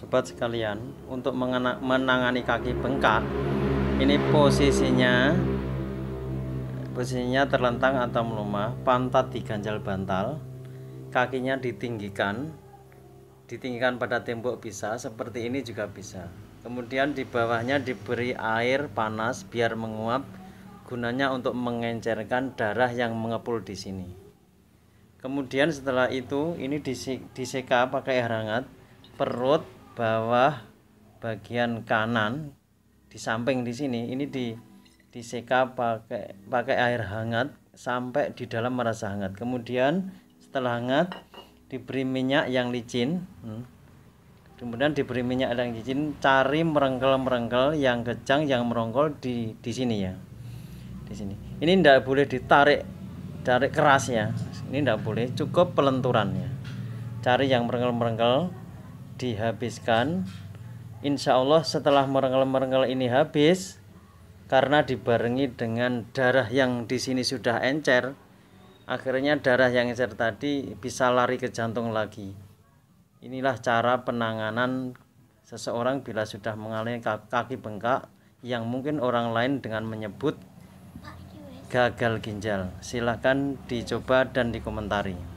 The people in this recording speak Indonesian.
sobat sekalian untuk menangani kaki bengkak ini posisinya posisinya terlentang atau melumah, pantat diganjal bantal kakinya ditinggikan ditinggikan pada tembok bisa seperti ini juga bisa kemudian di bawahnya diberi air panas biar menguap gunanya untuk mengencerkan darah yang mengepul di sini kemudian setelah itu ini diseka pakai air hangat perut bawah bagian kanan di samping di sini ini di diseka pakai pakai air hangat sampai di dalam merasa hangat kemudian setelah hangat diberi minyak yang licin hmm. kemudian diberi minyak yang licin cari merengkel merengkel yang kejang yang merongkol di di sini ya di sini ini tidak boleh ditarik tarik keras ya ini tidak boleh cukup pelenturannya cari yang merengkel merengkel dihabiskan insya Allah setelah merengel-merengel ini habis karena dibarengi dengan darah yang di sini sudah encer akhirnya darah yang encer tadi bisa lari ke jantung lagi inilah cara penanganan seseorang bila sudah mengalami kaki bengkak yang mungkin orang lain dengan menyebut gagal ginjal silahkan dicoba dan dikomentari